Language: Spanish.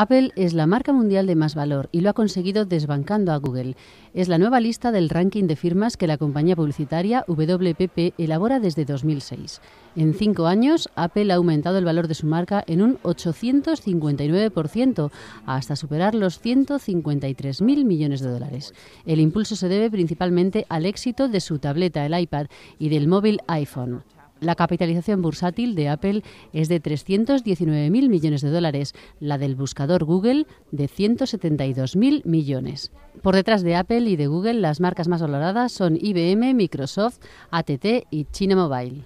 Apple es la marca mundial de más valor y lo ha conseguido desbancando a Google. Es la nueva lista del ranking de firmas que la compañía publicitaria WPP elabora desde 2006. En cinco años, Apple ha aumentado el valor de su marca en un 859% hasta superar los 153.000 millones de dólares. El impulso se debe principalmente al éxito de su tableta, el iPad, y del móvil iPhone. La capitalización bursátil de Apple es de 319.000 millones de dólares, la del buscador Google de 172.000 millones. Por detrás de Apple y de Google, las marcas más valoradas son IBM, Microsoft, ATT y China Mobile.